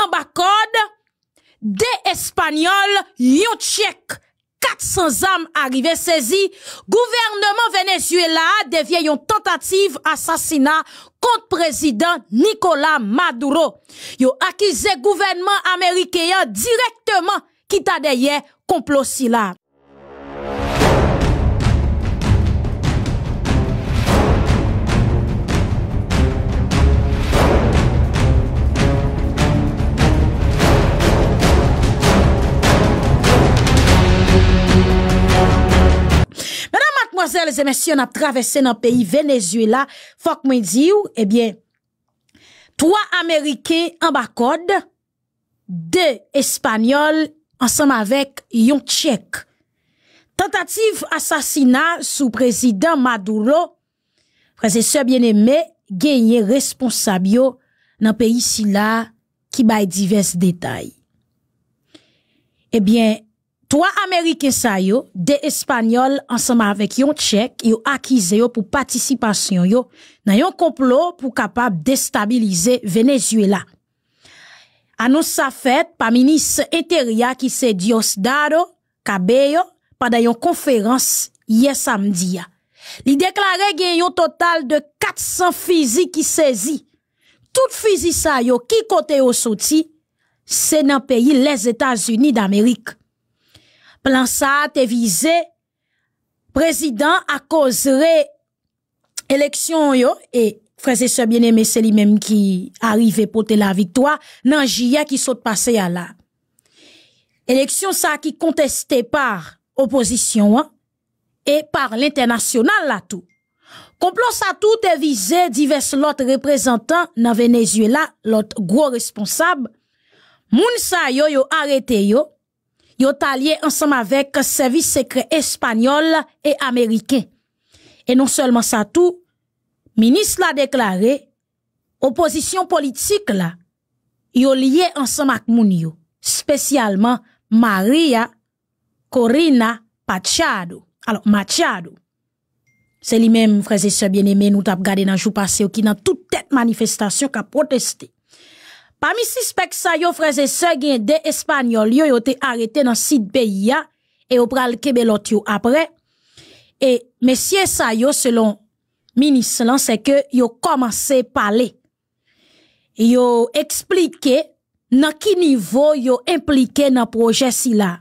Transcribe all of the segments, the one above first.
En bakode, de espanyol, liyon tchek, 400 am arrive sezi, gouvernement venezuela devye yon tentative asasina kont prezident Nicola Maduro. Yo akize gouvernement amerikeyan direktman kita deye komplosila. les emersyon ap travesse nan peyi Venezuela fok mwen eh di ou, ebyen 3 Amerike an bakod 2 Espanyol ansam avek yon tchek tentative asasina sou prezident Maduro prezese bieneme genye responsabyo nan peyi si la ki bay divers detay ebyen eh Trois Américains ça des Espagnols ensemble avec yon Tchèque, ont acquisé yo pour participation yo dans yon complot pour capable déstabiliser Venezuela. Annonce sa fête par ministre intérieur qui c'est Diosdado Cabello pendant une conférence hier samedi. Il déclarait qu'il y un total de 400 physiques qui saisis. Tout fusil ça qui côté au sorti, c'est dans pays les États-Unis d'Amérique. Plan sa te président à cause kozre élection yo, e bien bien c'est lui-même qui arrivait pour pote la victoire nan qui saute saute à la. élection ça qui contestée par opposition hein, et par l'international là tout complot ça tout te visé divers autres représentants dans Venezuela, l'autre gros responsable moun sa yo yo yo, yo ensemble avec service secret espagnol et américain. Et non seulement ça tout, ministre l'a déclaré, opposition politique là, lié ensemble avec moun yo, spécialement Maria Corina Machado. Alors Machado. C'est lui-même, frère et bien aimé, nous avons gardé dans le jour passé, qui dans toute cette manifestation qui a protesté Parmi suspects ça yo frères et sœurs des espagnols yo ont été arrêtés dans site pays et au pral kebelot après. Et messieurs ça yo selon ministre c'est que yo commencé parler. Yo expliqué dans quel niveau yo impliqué dans projet si là.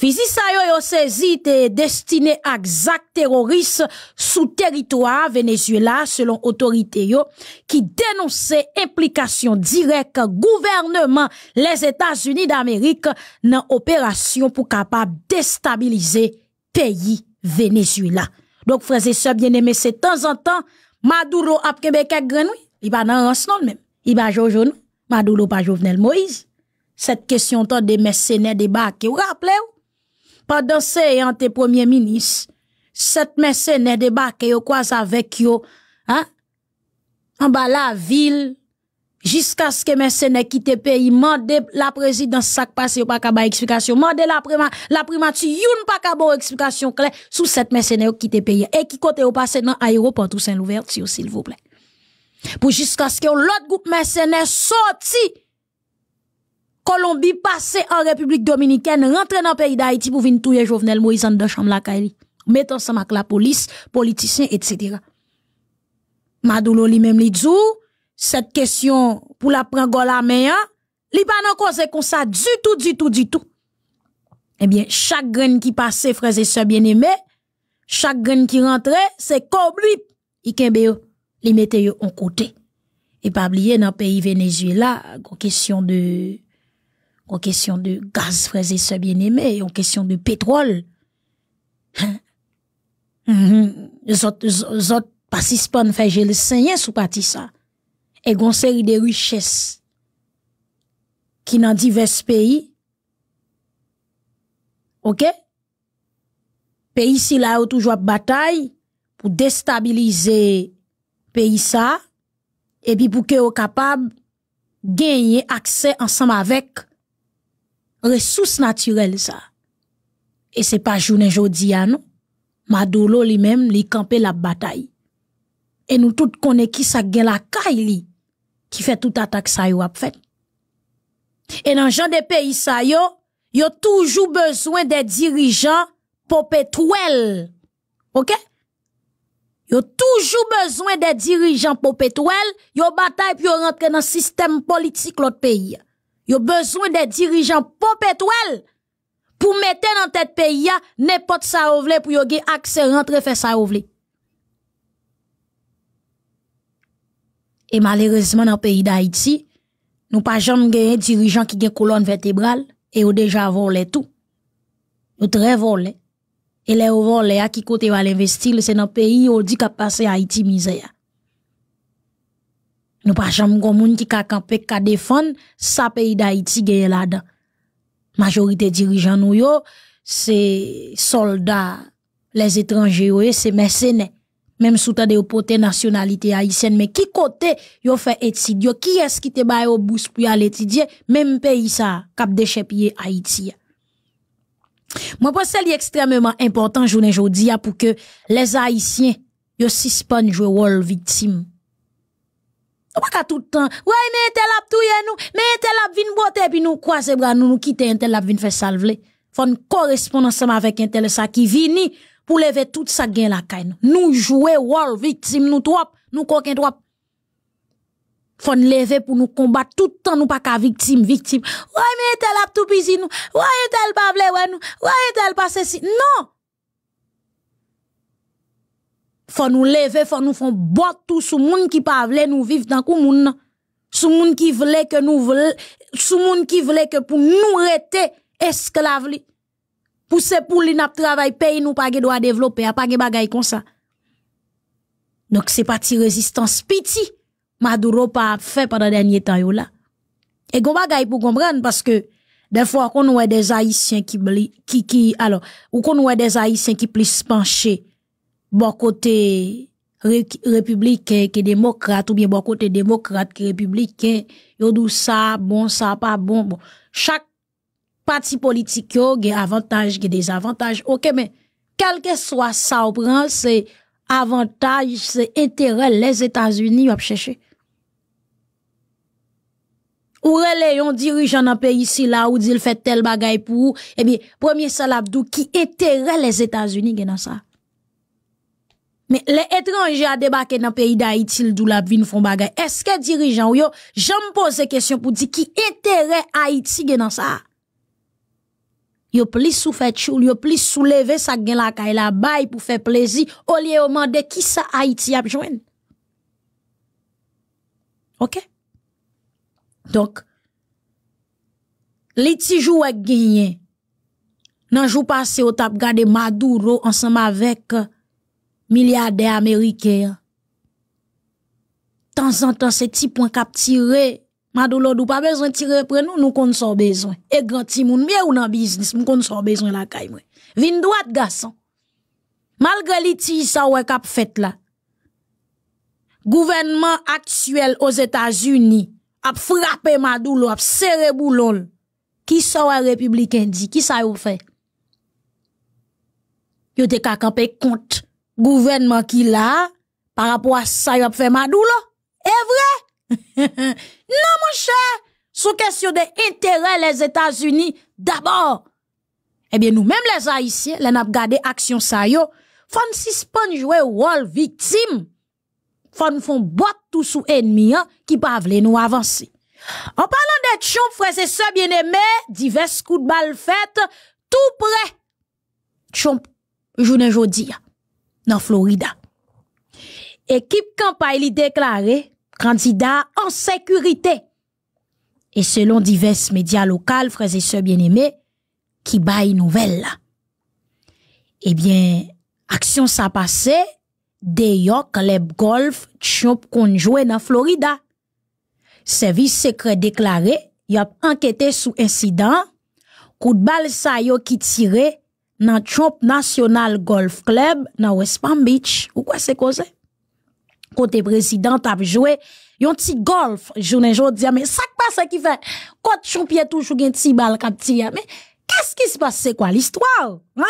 Fizisa yo yo sezi te destine ak zak teroris sou teritwa Venezuela selon otorite yo ki denonse implikasyon direk gouvernement les Etats-Unis d'Amerik nan operasyon pou kapap destabilize peyi Venezuela. Dok freze se biene mese tan zan tan, Maduro apkebeke grenoui, i ba nan rans nan l men, i ba jojoun, Maduro pa jovenel Moise. Set kesyon ton de mese ne deba ke ou rapple ou. pendant ce tes premier ministre, sept mercenaires débarquée, au croise avec yo, hein? En bas la ville, jusqu'à ce que mercenaires quitte le pays, mandé la présidence sac passe pas qu'à ba explication, mandé la prima, la primature, youn pas qu'à bon explication claire sous sept mercenaires qui le pays, et qui côté au passé dans l'aéroport tout saint l'ouverture, s'il vous plaît. Pour jusqu'à ce que l'autre groupe mercenaires sorti, Colombie passait en République Dominicaine, rentrait dans le pays d'Haïti pour venir tuer Jovenel Moïse dans chambre la Kaili. ensemble avec la police, politiciens, etc. Madoulo lui-même lui dit, cette question pour la prendre la main, il hein, pas non cause comme ça du tout, du tout, du tout. Eh bien, chaque graine qui passait, frères et sœurs bien-aimés, chaque graine qui rentrait, c'est comme lui, il li mettait en côté. Et pas oublier dans le pays Venezuela, question de ou kesyon de gaz fraze se bien eme, ou kesyon de petrol. Zot pasispan fè jè le senyen sou pati sa, e gon seri de riches ki nan divers peyi. Ok? Peyi si la ou toujwa batay pou destabilize peyi sa, e pi pou ke ou kapab genye akse ansam avek ressources naturelles ça et c'est pas journée aujourd'hui non madolo lui-même li camper la bataille et nous toutes connaît qui ça la caille qui fait toute attaque ça yo a fait et dans genre des pays ça yo a toujours besoin des dirigeants perpétuels OK yo toujours besoin des dirigeants perpétuels yo bataille puis rentrer dans système politique l'autre pays a besoin de dirigeants pour mettre dans tête pays là n'importe ça ouvler pour y avoir accès rentrer faire ça ouvler. Et malheureusement dans le pays d'Haïti, nous pas jamais gagné dirigeant qui une colonne vertébrale et ont déjà volé tout. ont très volé. Et les volé à qui côté va c'est dans pays où dit a passé Haïti misère. Nous pas jamais un moun qui ka camper, défendre sa pays d'Haïti gagne là-dedans. Majorité dirigeants nous yo, c'est soldats, les étrangers ouais, c'est mercenaires. Même sous ta de pote nationalité haïtienne, mais qui côté yo fait étudier, qui est-ce qui te baille au bourse pour aller étudier, même pays ça, cap déchepier Haïti. Moi, pense c'est extrêmement important journée aujourd'hui pour que les Haïtiens yo suspendent jouer rôle victime. Ou pas tout le temps. Ouais, mais tel ap touye nous, mais tel ap vin bote, puis nous croise bras, nous nous quitte, tel ap vin fait salver. Faut correspond correspondance avec un tel ça qui vini pour lever tout ça gain la caille. Nous jouer wall victime nous trop, nous coquin trop. Faut lever pour nous combattre tout le temps nous pas qu'à victime, victime. Ouais, mais tel ap tout pisi nous, ouais, tel pas vle, ouais, nous, ouais, tel pas ceci. Non! faut nous lever, faut nous faire boire tout sous monde qui pas voulait nous vivre dans le monde. Sous monde qui voulait que nous voulait, sous monde qui voulait que pour nous rester esclaves Pour ce pour li n'ap travail pays nous pas droit développer, pas de bagaille comme ça. Donc c'est parti résistance petit Maduro pas fait pendant dernier temps là. Et gon bagaille pour comprendre parce que des fois qu'on voit des haïtiens qui qui qui alors ou qu'on voit des haïtiens qui plus penchés bon côté républicain qui démocrate ou bien bon côté démocrate qui républicain yo dou ça bon ça pas bon, chaque parti politique yo des avantages des désavantages OK mais quel que soit ça au prend c'est avantage c'est intérêt les États-Unis yo chercher ou est yon dirigeant dans pays ici là ou il fait tel bagaille pour vous eh bien, premier salabdou qui intérêt les états unis gen dans ça. men le etranje a debake nan peyi da Haiti l do la vin fon bagay. Eske dirijan ou yo, jan m pose kesyon pou di ki entere Haiti genan sa? Yo plis sou fè tchoul, yo plis sou leve sa gen la kay la bay pou fè plezi olye oman de ki sa Haiti ap jwen? Ok? Dok, li ti jou wèk genye, nan jou pase yo tap gade Maduro ansam avèk milliardaires américains. Temps en temps, ces petits point cap tiré. Madoulo, nous pas besoin de tirer après nous, nous qu'on besoin. Et grand timoun, mieux ou dans business, nous qu'on son besoin la caille, Vin droite, garçon. Malgré petits ça ouais cap fait là. Gouvernement actuel aux États-Unis a frappé Madoulo, a serré boulon. Qui ça ouais républicain dit? Qui ça ou fait? Yo te peut compte gouvernement qui là, par rapport à ça, il a fait madou là. Est vrai? non, mon cher. Sous question des intérêts les États-Unis, d'abord. Eh bien, nous-mêmes, les Haïtiens, les n'a gardé action ça yo, fon suspend jouer rôle victime. Fon font bot tout sous ennemi, hein, qui peuvent nous avancer. En parlant de Trump, frères et sœurs bien-aimés, divers coups de balle faites, tout près. Tchomp, journée aujourd'hui hein. Florida. Équipe campagne déclaré candidat en sécurité. Et selon divers médias locaux, frères et sœurs bien-aimés, qui baille nouvelle. Eh bien, action ça passé, de York, les golf, champ qu'on joué dans Florida. Service secret déclaré, y a enquêté sous incident, coup de balle sa yo qui tirait, dans Trump National Golf Club dans West Palm Beach. Ou quoi c'est causé? Côté président, t'as joué un petit golf, journée aujourd'hui. Mais ça qui passe qui fait, quand champion toujours un petit balle capti. Mais qu'est-ce qui se passe? C'est quoi l'histoire? Hein?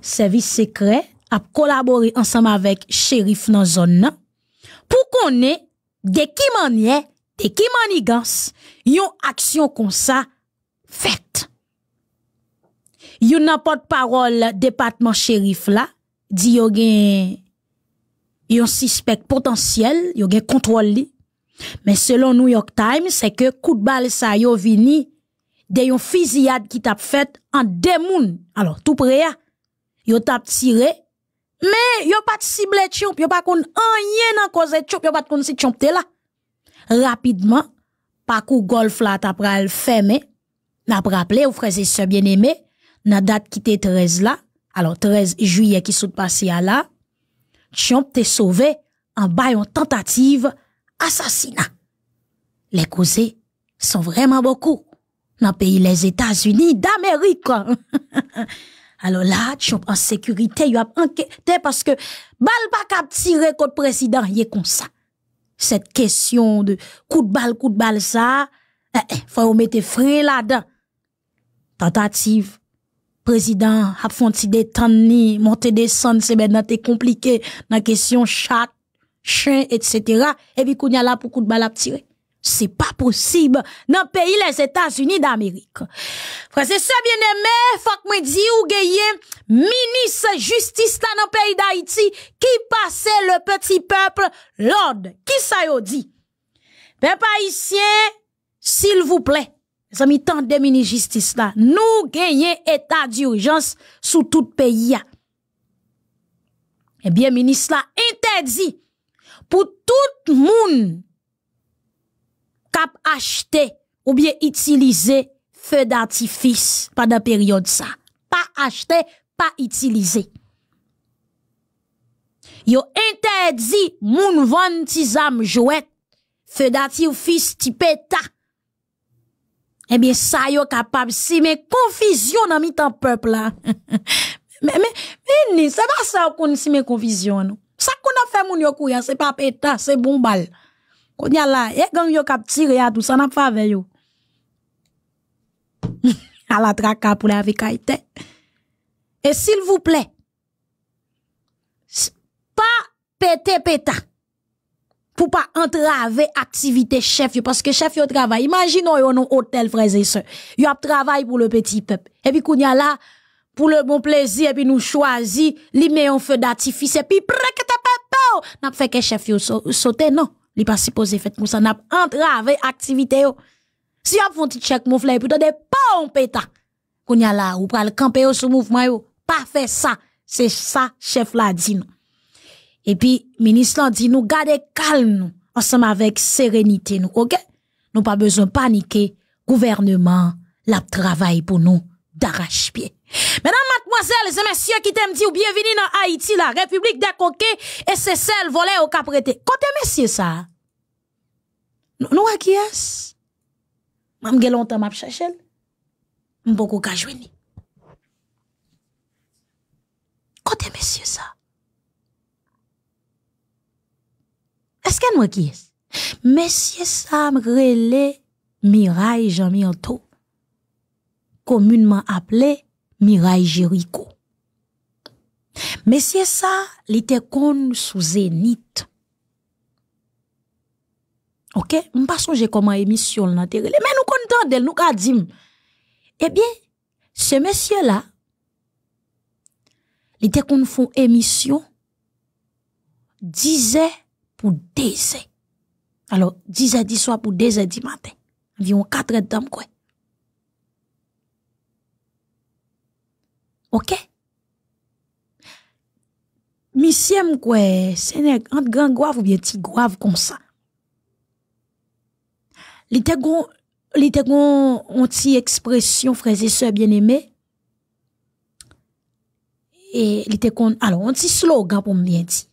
Service secret a collaboré ensemble avec shérif dans zone là pour qu'on ait qui manière, de qui manigance, une action comme ça faite a pas de parole département shérif là, dit yon gen yon suspect potentiel, yon gen contrôle Mais selon New York Times, c'est que coup de balle sa yon vini de yon fusillade qui t'a fait en deux moun. Alors, tout près, yo tap tiré, mais yo pas de cible yo pas kon rien nan cause chomp, yo pas kon si chomp là. Rapidement, parcours golf là t'a pral fermé. N'a rappelé aux frères et sœurs bien-aimés, Na la date qui était 13 là, alors 13 juillet qui s'est passé à là, Chomp t'est sauvé en bas tentative assassinat. Les causes sont vraiment beaucoup dans le pays les États-Unis d'Amérique. Alors là, Chomp en sécurité, il a enquêté parce que balle pas tirer contre président, il est comme ça. Cette question de coup de balle, coup de balle, ça, il eh, eh, faut mettre frein là-dedans. Tentative président a des détente ni monter descendre c'est maintenant compliqué dans question chat chien etc. et puis qu'on y a là pour de balle à tirer c'est pas possible dans le pays les États-Unis d'Amérique. Frère, c'est ça bien aimé, faut que me dis ou gagne ministre justice dans dans pays d'Haïti qui passait le petit peuple l'ordre. Qui ça est-il dit? Peuple haïtien, s'il vous plaît, Zami tan demini jistis la. Nou genyen etat di urjans sou tout peyi ya. E eh bie menis la entedzi pou tout moun kap achete ou bie itilize fe dati fis pa da peryode sa. Pa achete, pa itilize. Yo entedzi moun vantizam jowet fe dati ou fis tipetak Eh bien, ça, yo capable si mais confusion nan mi peuple mais Mais, mais, ni, se pas ça si mais confusion ça Sa kon a fait mon yo kouya, c'est pas peta, c'est bon bal. Kon ya la, eh, gang yo kap tire ya tout, sa pas fave yo. a la traka pour la vikaite. et s'il vous plaît pas pete peta pour pas entraver activité chef parce que chef yo travaille. imaginons yo non hôtel frères et sœurs yo a travail pour le petit peuple et puis a là pour le bon plaisir et puis nous choisi li met un feu d'artifice et puis prek ta papa n'a fait que chef yo sauter non li pas supposé fait comme ça n'a entravé activité yo si a font petit check mon frère plutôt des pas on péta kounya là ou pral camper au mouvement yo pas fait ça c'est ça chef la dit non et puis, ministre l'a dit, nous gardez calme, nous, ensemble avec sérénité, nous, ok? Nous pas besoin de paniquer. Gouvernement, la travail pour nous, d'arrache-pied. Mesdames, mademoiselles et messieurs qui t'aiment dire bienvenue dans Haïti, la République des coquets, et c'est celle volée au caprété. Côté messieurs ça, nous, à qui est-ce? Mam longtemps m'a cherché, m'boko ka Côté messieurs ça. Est-ce qu'elle moi qui est? Monsieur Sam Rele Mirai mianto Communement appelé Mirai Jericho. Monsieur ça, il était con sous zénith. OK, on pas j'ai comment émission là mais nous content d'elle nous ka dit. Eh bien, ce monsieur là il était con font émission disait pour 2 heures. Alors, 10 heures du soir pour 2 heures du matin. Environ 4 heures d'âme, quoi. Ok? Misye quoi, c'est un grand grave ou bien petit grave comme ça. Li te gon, on ti expression frères et sœurs bien-aimés. Et li te kon, alors, on ti slogan pour me bien dit.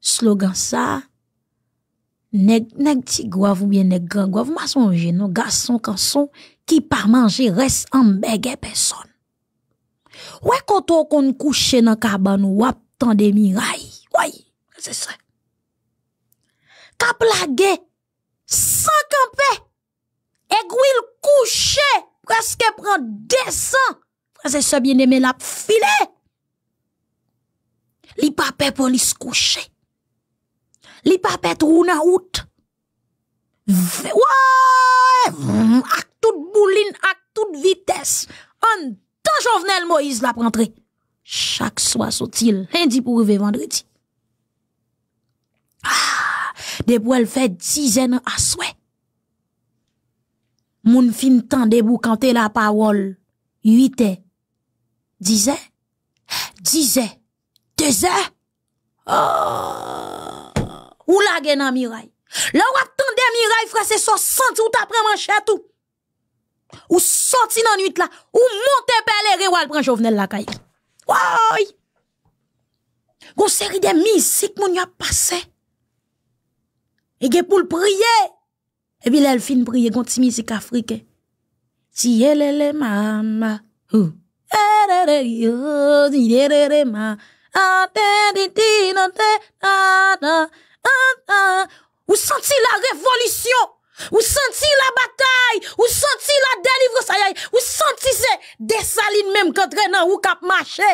Slogan ça, Nèk ti gwav ou bè nèk gran gwav Mwa sonje nou gason kan son Ki pa manje res ambege peson Wè koto kon kouche nan kaban wap tan demi ray Wè, mwen se se Kap lage, sankanpe E gwil kouche, preske pran desen Mwen se se bine men ap file Li pape polis kouche Li pa pet rou nan out. Ve waaay! Ak tout boulin, ak tout vites. An tan javnel Moise la prantre. Chak swa sotil. Hindi pou ve vendredi. Aaaa! De pou el fè dizen aswe. Moun fin tan debou kante la pawol. Yite. Dize. Dize. Deze. Aaaa! ou lage nan miraille. La ou attendez miraille, frère, c'est so senti ou t'apprend manchette ou. Ou sorti nan nuit là, ou monte pelere ou al pren jovenel la caille. Woy! Gon série de musique moun y a passé. Et gen pour prier. Et puis elle fin prier gon musique africain. Ti mama. ma. te di ti te, ta vous ou senti la révolution, ou senti la bataille, ou senti la délivrance, ou senti des salines même quand renan ou kap marché.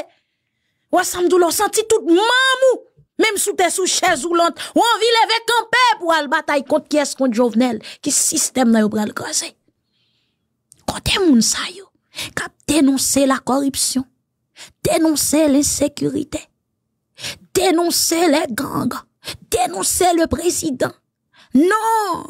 Ou samdoulon senti tout mamou, même sous tes sous chaise ou lente, ou envie lever camper pour aller bataille contre qui est contre Jovenel, qui système nan yo pral krasé. Kote moun sa yo, kap dénoncer la corruption, dénoncer l'insécurité, dénoncer les gangs, dénoncer le président. Non!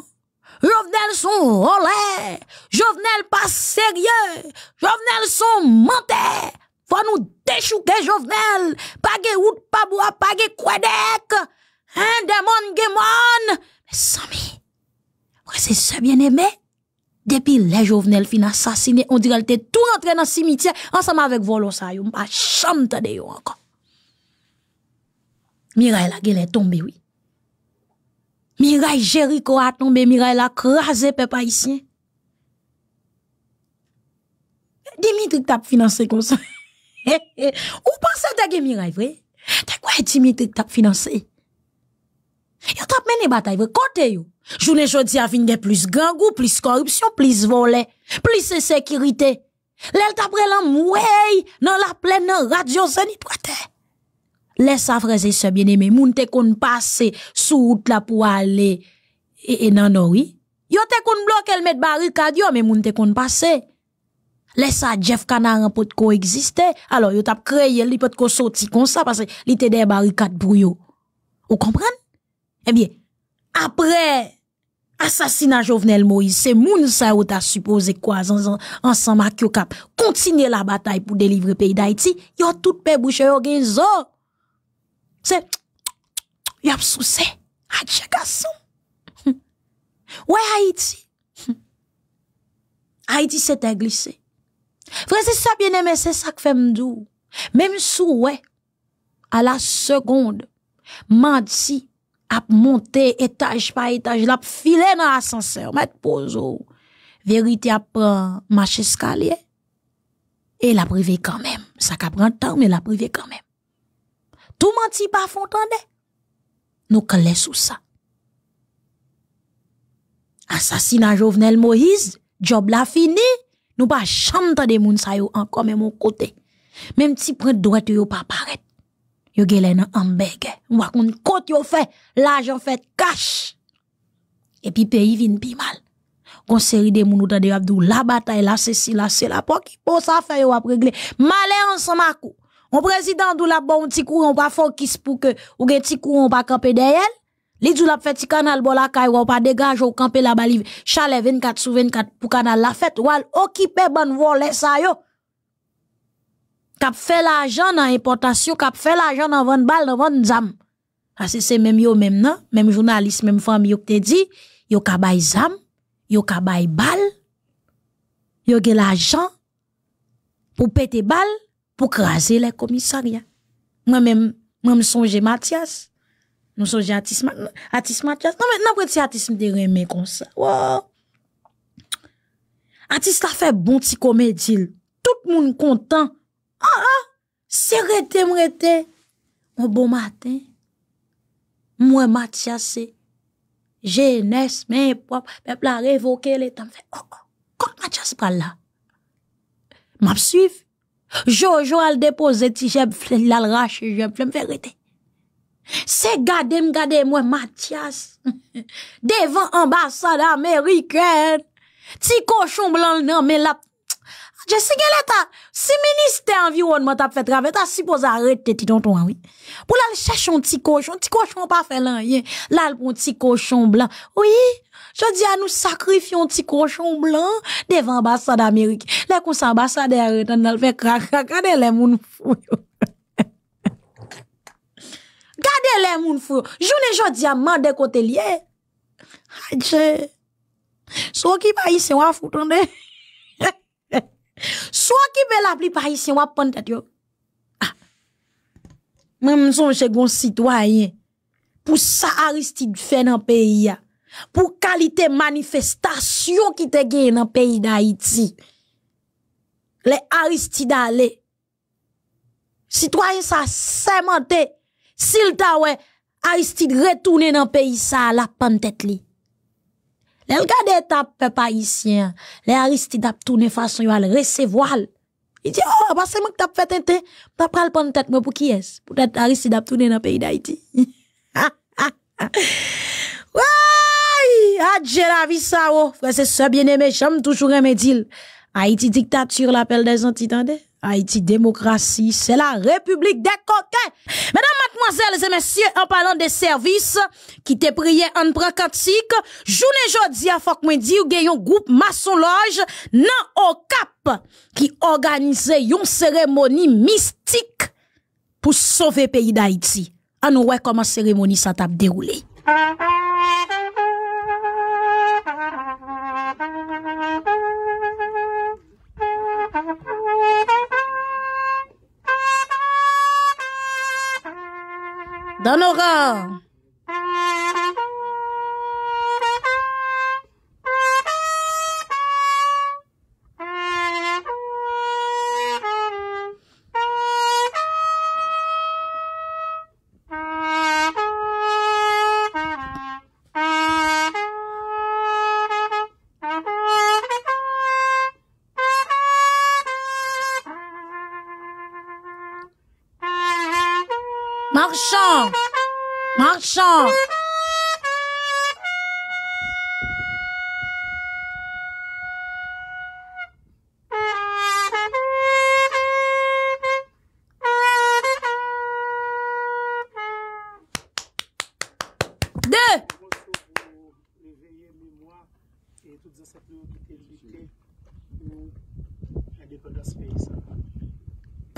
Jovenel sont relais, Jovenel pas sérieux, Jovenel sont menteurs. Faut nous déchouquer Jovenel, pas de route, pas bois, pas de Hein, démon, démon. Mais Samy, c'est ça bien aimé. Depuis les Jovenel fin assassinés on dirait qu'il était tout rentré dans le cimetière, ensemble avec Volo, ça, chante de encore. Miray la ge lè tombe wè. Miray jèri ko a tombe, miray la krasè pe pa isyen. Demi trik tap finanse konso. Ou panse tagè miray wè? Tak wè di mi trik tap finanse? Yo tap menè batay wè, kote yo. Jounè jodi avin gen plus gangou, plus korupsyon, plus volè, plus se sekirite. Lèl tap re lan mwèy, nan la plè nan radyo zèni toatey. Laisse ça, frères et sœurs bien aimé moun te kon passe sous route là pour aller et, et nan non, oui. Yo te kon bloquer le met barricade yo, mais moun te kon passe. Laisse ça, Jeff Canard pot coexister. Alors, yo tap créé, li peut ko sorti comme ça, parce que li te des barricades pour yo. Vous comprenez? Eh bien, après, assassinat Jovenel Moïse, c'est moun sa ou ta supposé quoi, ensemble en, yo cap, continuer la bataille pour délivrer pays d'Haïti, yo tout pe bouche yo gen zo c'est y a soucé à chaque garçon ouais Haïti Haïti s'est glissé frère c'est ça bien aimé c'est ça que fait m'dou même si, ouais à la seconde dit, a monté étage par étage l'a filé dans l'ascenseur mettre pose vérité a prend marche escalier et la privé quand même ça qu'a prend temps mais la privé quand même Touman ti pa fontande, nou kele sou sa. Asasina Jovenel Moïse, job la fini, nou pa chan ta de moun sa yo an komen moun kote. Menm ti pren dret yo pa paret, yo gele nan ambege. Mwa kon kote yo fe, la jan fe kash. E pi pe yivin pi mal. Kon seri de moun ou ta de abdou, la batay, la se si, la se la poki. Pon sa fe yo apregle. Male an sa makou. Mon président d'où la bon petit courant pas focus pour que ou gen petit courant pas camper derrière. Li dou la fait petit canal bon la kay ou pas dégage ou camper la balive. Chale 24 sur 24 pour canal la fête ou al occuper bon volé ça yo. Kap fait l'argent dans importation, kap fait l'argent dans 20 balle, dans vendre zam. Parce ah, que c'est même yo même non, même journaliste, même femme, yo te dit, yo ka bay zam, yo ka bay balle, yo gen l'argent pour péter balle pour craser les commissariats. Moi-même, moi me songe Mathias. Nous songe Atis, Mathias. Non, maintenant, pas c'est Atis me mais comme ça. Wow. Atis a fait bon petit comédie. Tout le monde content. Ah, ah, c'est rete, m'rete. Mon bon matin. Moi, Mathias, c'est jeunesse, mais propre, peuple a révoqué les temps. Oh, oh, quand Mathias parle là, m'a suivi. Jojo al depoze ti jeb flem lal rache, jeb flem verite. Se gade m gade mwen Matyas, devan ambasade Ameriken, ti koshon blan nan men lap, Jessica l'État, si ministère environnement a fait travail, t'as supposé arrêter petit tonton, oui. Pour aller chercher un petit cochon, petit cochon pas fait rien. Là, un petit cochon blanc. Oui. Je dis à nous sacrifier un petit cochon blanc devant l'ambassade d'Amérique. Là, qu'on s'ambassade arrête, on a fait crac, crac, regardez les moun fou. Gardez les moun fou. Journée, je dis à de côté lié. je. So qui pas ici, on a Swa ki be la pli parisyen wap pantat yo, mwen ah. mson jegon sitwayen pou sa aristide fe nan peyi ya, pou kalite manifestasyon ki te geye nan peyi da iti, le aristide ale, sitwayen sa semente sil ta we aristide retoune nan peyi sa la pantat li. Le regarde étape peuple haïtien, les Aristide tout tourner façon Ils al recevoir. Il dit oh parce que moi t'as fait tenter, t'as pas le prendre tête mais pour qui est Pour être Aristide tap tourner dans pays d'Haïti. Waï, j'ai la vie ça oh, frère c'est ça bien aimé, j'aime toujours aimer dire Haïti dictature l'appel des Antitandés. Haïti démocratie, c'est la république des coquins. Mesdames, mademoiselles et messieurs, en parlant des services qui te prié en pratique, journée jodi à fok qu'il y ou un groupe maçon loge dans au cap qui organisait une cérémonie mystique pour sauver le pays d'Haïti. On voit comment cérémonie s'est déroulée. Danoga.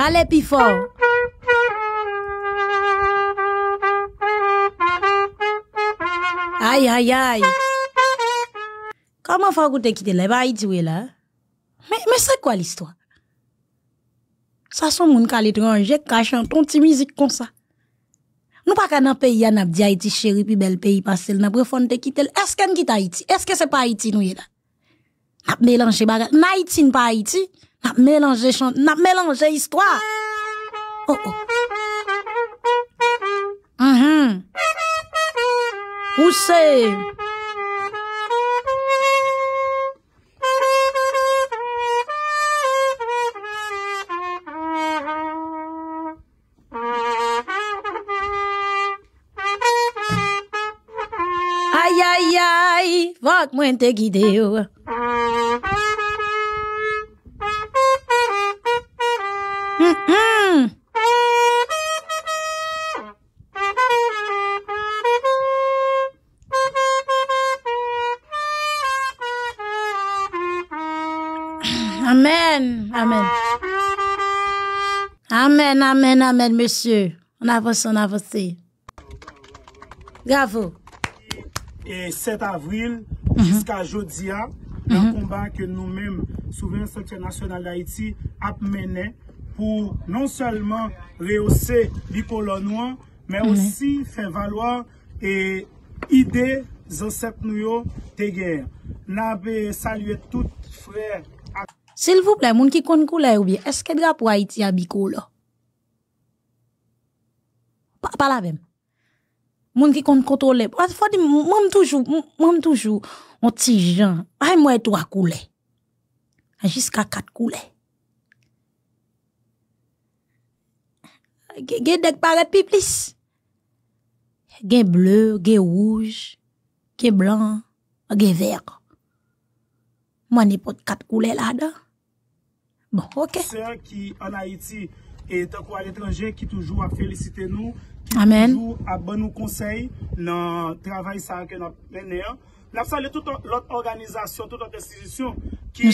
Allez, plus fort. Aïe, aïe, aïe. Comment faut que tu quittes là? là. Mais, mais c'est quoi l'histoire? Ça, sont qui l'étranger, qui chantent une musique comme ça. Nous pas qu'un pays, n'a dit chéri, puis bel pays, parce que n'a te quitter. Est-ce qu'on quitte Haïti? Est-ce que c'est pas Haïti, nous, là? N'a Haïti, pas Haïti. N'a mélangé chant, n'a mélangé histoire. Oh oh. Mm -hmm. Poussez. Aïe, aïe, aïe, que moi te guider. Oh. Mm, mm. Amen. Amen. Amen, amen, amen, monsieur. On avance, on avance. Bravo. Et 7 avril mhm. jusqu'à jeudi, hein, un mhm. combat que nous-mêmes, souverains nationale d'Haïti, a mené pou non selman reose Bikolo Nouan, men osi mm-hmm. fe valwa e ide Zosep Nuyo Tegere. Nabe salye tout frek. Sil vouple, moun ki kon koule oubi, eske dra pou Haiti a Bikolo? Pa la vem? Moun ki kon koule, moun toujou, moun toujou, moun ti jan, ay mwen tou a koule, a jiska kat koule, Gen ble, gen wouj, gen blan, gen ver. Mweni pot kat kou lè la da. Bon, ok. Sè ki an Aiti etan kou al etranje ki toujou a felisite nou. Amen. Toujou a ban nou konsey nan travay sa akè nan plenè e an. Laf salye mm-hmm. tout l'ot organizasyon, tout l'ot estijisyon ki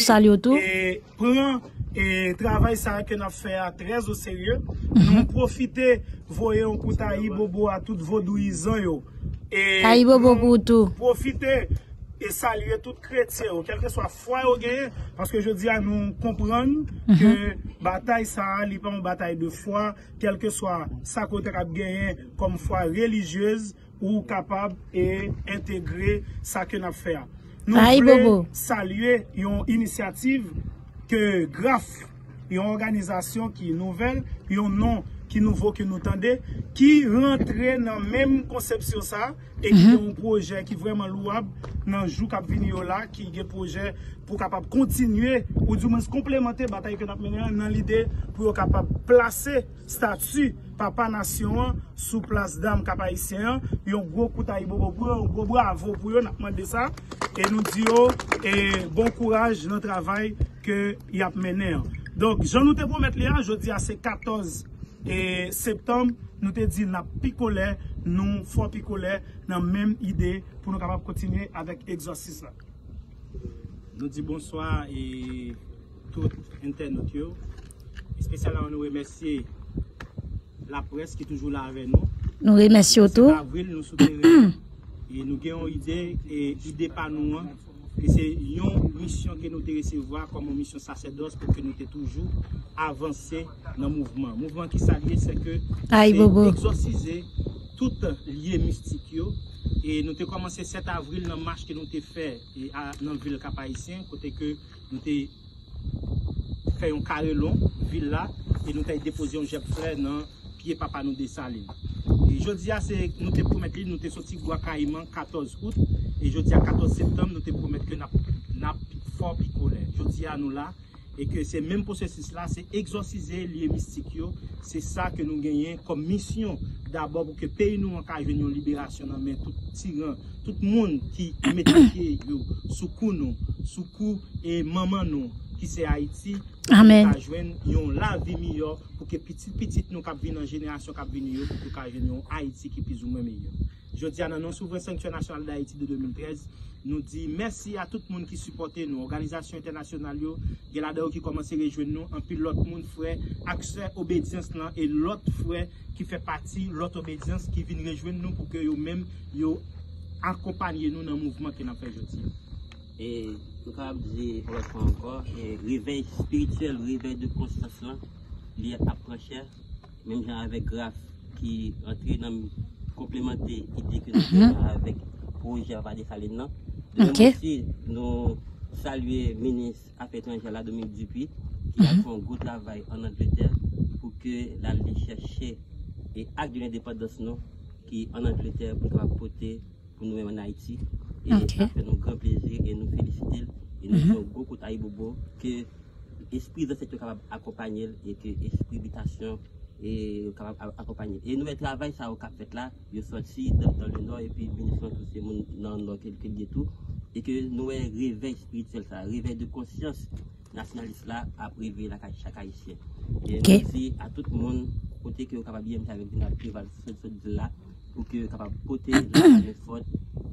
preman e travay sa akè na fè a trez o serye. Mou profite voye an kouta i bobo a tout vodouizan yo. Ta i bobo boutou. Mou profite e salye tout kretse yo. Kèlke so a fwa yo genye, aske je di a nou kompran ke batay sa alipan ou batay de fwa. Kèlke so a sakoterap genye kom fwa religyez. ou kapab e entegre sa ken ap fè a. Nou ple salye yon inisiyative ke graf yon organizasyon ki nouvel, yon nan ki nouvo ki nou tende, ki rentre nan menm konsepsyon sa e ki mhm. yon proje ki vreman louab nan jou kap vini yola ki ge proje pou kapab kontinye ou djoumen se komplemente batay ken ap menyan nan lide pou yo kapab plase statu papa nasyon, sou plas dam kapa isyen, yon gwo kouta yon gwo bra avon pou yon, apman de sa e nou di yo bon kouraj nou travay ke yap menen. Donk, joun nou te pou met le an, joun di ase 14 e septem, nou te di nan pikole, nou fwa pikole nan menm ide pou nou kapap kontinye avek eksorsis la. Nou di bonsoy e tout enten nou tiyo. Espesyalan nou e mersi la pres ki toujou la re nou. Nou re nas yotou. Se avril nou soube re nou. Nou gen yon ide, ide pa nou an, ki se yon misyon ki nou te resevwa komo misyon sasedos pou ke nou te toujou avanse nan mouvman. Mouvman ki sa liye se ke ta yi bobo. Se exorcize tout liye mistik yo e nou te komanse set avril nan march ki nou te fe nan vil kapa isen kote ke nou te fè yon kare lon vil la e nou te depozyon jeb fre nan ki e papa nou desaline. Je di a, nou te promet li, nou te soti Gwaka iman 14 out, e je di a 14 septem, nou te promet ke na for pi kolè. Je di a nou la, e ke se menm posesis la, se exorcize liye mistik yo, se sa ke nou genyen kom misyon. Dabor, pou ke peyi nou anka venyon liberasyon nan men, tout tiran, tout moun ki me takye yo, soukou nou, soukou e maman nou. Ki se Haiti, yon la vi miyo pou ke pitit-pitit nou kap vin nan jenasyon kap vin yo pou ki kap vin yon Haiti ki pizou mwen miyo. Jodi ananon souve Sanktion Nationale de Haiti de 2013. Nou di mersi a tout moun ki supporte nou. Organizasyon internasyonal yo, gelade ou ki komanse rejwen nou. An pi lot moun fwe akse obedians lan. E lot fwe ki fe pati lot obedians ki vin rejwen nou pou ke yo mwen yo akompanyen nou nan mouvman ki nan pe Jodi. Eee. Nous avons dit, le encore, et réveil spirituel, réveil de conscience, là, il est approché, même genre avec Graf, qui entré dans complémenter l'idée que nous avons mhm. avec projet De Saline. même Aussi, nous saluer le ministre Affaires étrangères, la Dominique Dupuis, qui a mhm. fait un gros travail en Angleterre pour que la chercher et acte de l'indépendance nous, qui en Angleterre pour nous apporter pour nous-mêmes en Haïti. Et nous ça fait grand plaisir et nous féliciter. Mhm. beaucoup bobo que esprit de cette capable accompagner et que esprit d'habitation et capable d'accompagner. et nous le travail ça au cap fait là je sorti dans, dans le nord et puis sommes tous ces monde dans le nord quelque tout et que nous réveil spirituel ça réveil de conscience nationaliste là à priver la chaque haïtien et okay. merci à tout le monde côté que capable bien avec la ce de là pour que capable porter la forte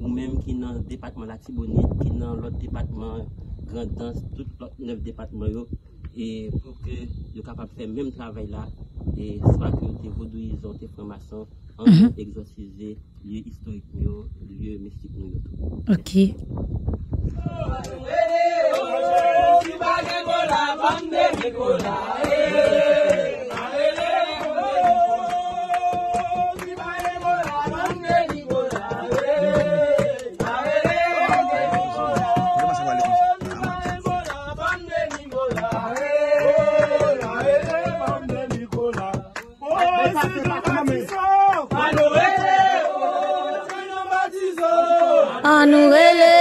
ou même qui dans le département de la Tibonite qui dans l'autre département grande dans les neuf départements et pour que le capable faire le même travail là, et soit que vous ont des francs-maçons, en mhm. exorciser lieux historiques, lieux mystiques. Ok. Ok. அணுகலே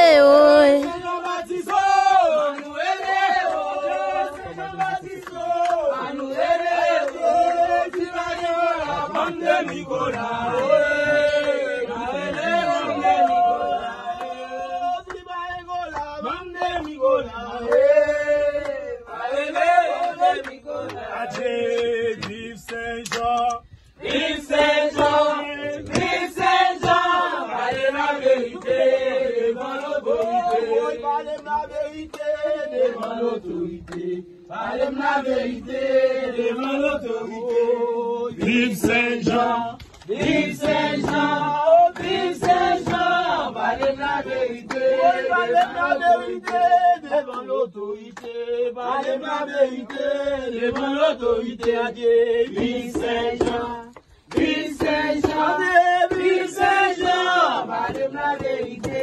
De m la verite, de m l'autorite a die Bile se jan, bile se jan, bile se jan Pa de m la verite,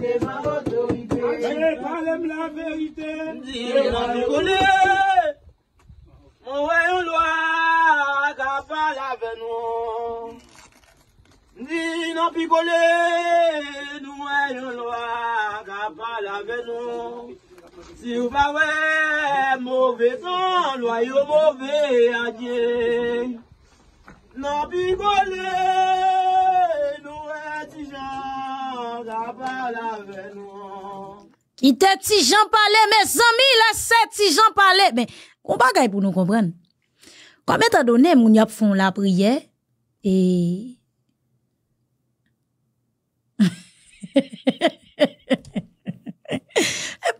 de m l'autorite a die Akele, pale m la verite Di nan pikole, nou wey un loy A kapal ave nou Di nan pikole, nou wey un loy A kapal ave nou Si ou pa we mouve ton, lwa yo mouve a dje. Nan pi gole, nou e ti jan, ta pa la venou. Ki te ti jan pale, me zami la se ti jan pale. Men, kon ba gay pou nou kompren? Kame ta done moun yap fon la priye? E... e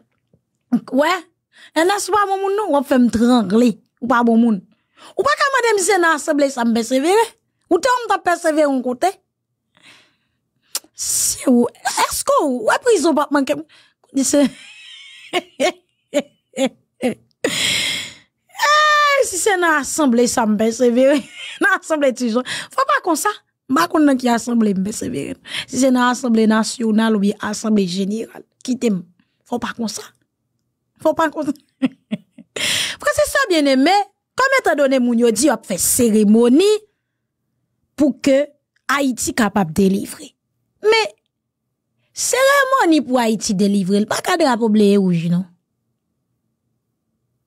wè, bon en aswa moun moun nou, wè fèm drang lè, wè moun moun wè kama dem se na asemble sa mbesevere wè ton ta persevere un kote si ou, esko ou, wè prizo wè mwen kem, kou disè he he he he he he si se na asemble sa mbesevere na asemble tijon, fò pa kon sa mba kon nan ki asemble mbesevere si se na asemble nasyonal wè asemble jeniral, ki tem fò pa kon sa Faut pas Parce que ça bien aimé, comme étant donné mon yo dit, a fait cérémonie pour que Haïti capable de délivrer. Mais, cérémonie pour Haïti délivrer, pas qu'à drapeau blé rouge, non?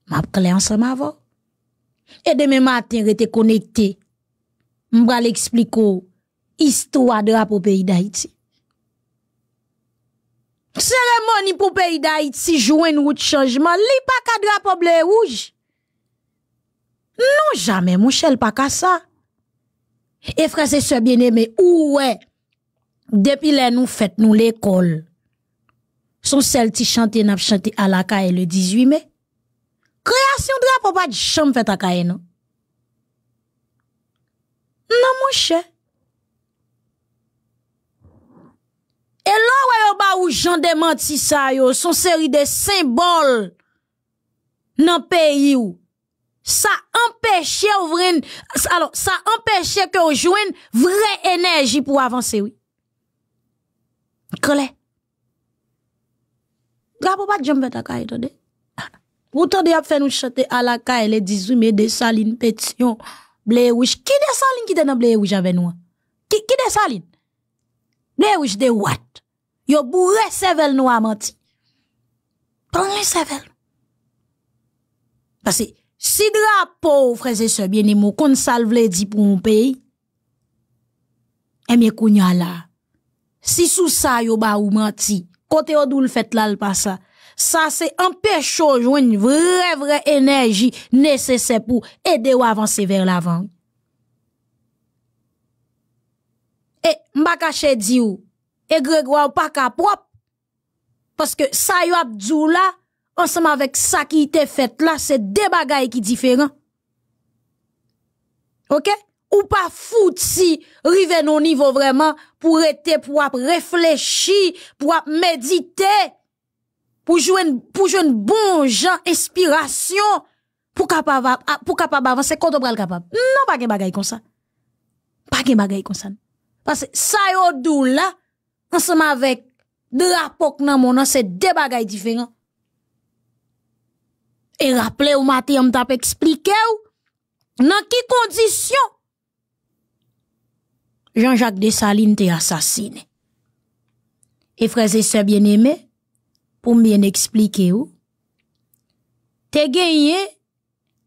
M'a clé ensemble avant. Et demain matin, rete connecté. M'bral expliquer l'histoire de drapeau pays d'Haïti. Cérémonie pour pays d'Haïti une route changement, li pas ka drapeau bleu rouge. Non jamais mon chère, pas ka ça. Et frères et sœurs bien-aimés, ouais. Depuis là nous faites nous l'école. Son sel ti chante n'a chanté à la caille le 18 mai. Création drapeau pas de chambre fait à caille non. Non mon Et là, ouais, yon bah, où ou j'en démenti ça, yo, son série de symboles, nan pays Ça empêchait ou alors, ça empêchait que ou jouen vraie énergie pour avancer, oui. Kole. Drapeau pas de jambe ta kaye, tode. Pourtant, de faire fait nous chanter à la kaye, les 18 mai, des salines, pétion, blé ouche. Qui des salines qui te nan blé ouche j'avais nous? Qui, qui des salines? Blé ouche de what? yo bourré sevel nous a menti. Prenez sevel. Parce que si drapeau, frères et sœurs bien-aimés, qu'on salve dit pour un pays, eh bien, kounya là. Si sous ça, yo ba ou menti, côté ou le fait là le ça, ça c'est un péché une vraie vraie énergie nécessaire pour aider ou avancer vers l'avant. Et ma caché di ou, et Grégoire pas qu'à propre. Parce que ça yo a, là, ensemble avec ça qui était fait là, c'est deux bagailles qui différents. OK? Ou pas fouti, rive non niveau vraiment, pour être, pour réfléchir, pour méditer, pour jouer, pour jouer bon genre, inspiration, pour capable, pour capable avancer, quand on capable. Non, pas de bagaille comme ça. Pas de bagaille comme ça. Parce que ça yo là, ensemble avec drapeau nan mon nan c'est deux bagages différents. Et rappelez au matin on t'a expliqué ou dans qui condition Jean-Jacques Dessalines t'est assassiné. Et frères et sœurs bien-aimés, pour bien expliquer ou t'es gagné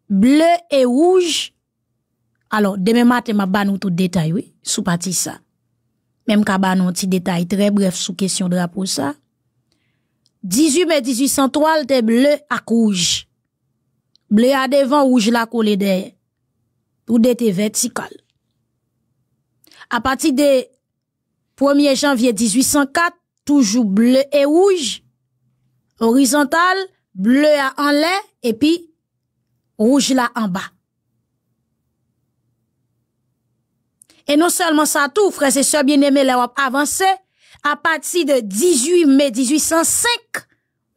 bleu et rouge. Alors demain matin m'a donner tout détail oui, sous partie ça. Même Kaba non petit détail très bref sous question de rapport ça. 18 mai 1803, était bleu à rouge. Bleu à devant, rouge la collé derrière. Tout était vertical. À partir de 1er janvier 1804, toujours bleu et rouge. Horizontal, bleu à en l'air, et puis rouge là en bas. Et non seulement sa tout et bien bien le l'Europe avançait, à partir de 18 mai 1805,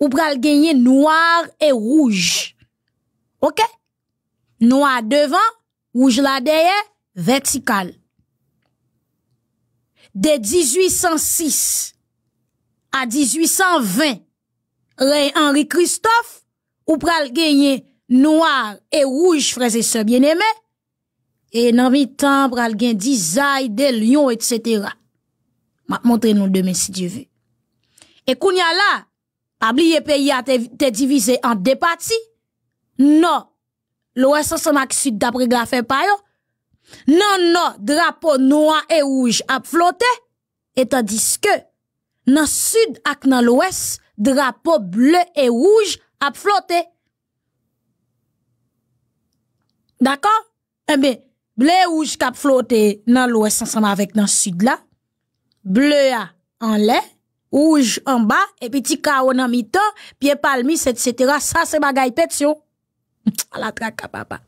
ou pral gagner noir et rouge. Ok? Noir devant, rouge là derrière, vertical. De 1806 à 1820, Henri Christophe, ou pral gagner noir et rouge, et sœurs bien-aimés, et dans mi temps quelqu'un, design des lions etc. m'a montrer nous demain si Dieu veut et y a là pas oublier pays a te divisé en deux parties non l'ouest ensemble le sud d'après la non non drapeau noir et rouge a flotté et tandis que dans le sud et dans l'ouest drapeau bleu et rouge a flotté d'accord eh bien Bleu rouge cap flotte dans l'ouest avec dans le sud là bleu en en rouge rouge en et petit petit dans le mi temps pied palmis, etc. Ça, c'est bagaille petit. À A la et papa.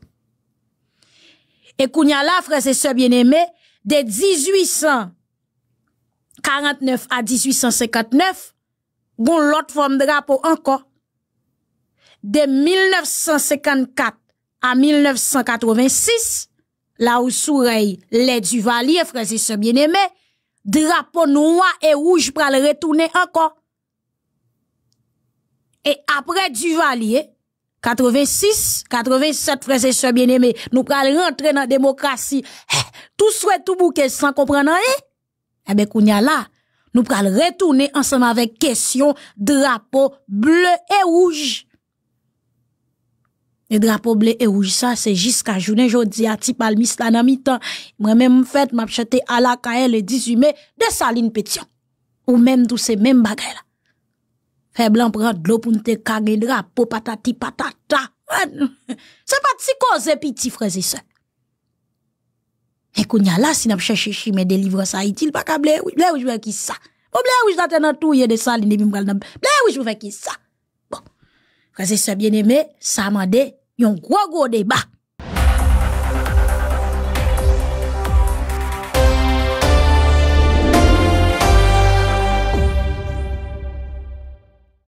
Et kounya la, et sœurs bien aimé de 1849 à 1859, l'autre forme de drapeau encore, De 1954 à 1986, là où soleil, les duvaliers, frères et sœurs bien-aimés, drapeau noir et rouge pour le retourner encore. Et après Duvalier, 86, 87, frères et sœurs bien-aimés, nous pral rentrer dans la démocratie. Eh, tout souhait, tout bouquet, sans comprendre rien. Eh bien, Kounia là, nous pral retourner ensemble avec question drapeau bleu et rouge. Edra pou ble e oujisa se jiska jounen jodi ati palmista nan mi tan. Mwen men mw fèt mw ap chete ala kaen le 18 me de salin petyon. Ou menm tou se menm bagay la. Fè blan pran dlo poun te kag edra pou patati patata. Se pati ko zepi ti freze se. E kou nyal la si n ap chè chè chè me delivre sa itil pa ka ble ouj. Ble ouj mwen ki sa. Ouble ouj daten an tou ye de salin de mim kal nan. Ble ouj mwen ki sa. Bon. Freze se bien eme. Sa mande. un gros gros débat.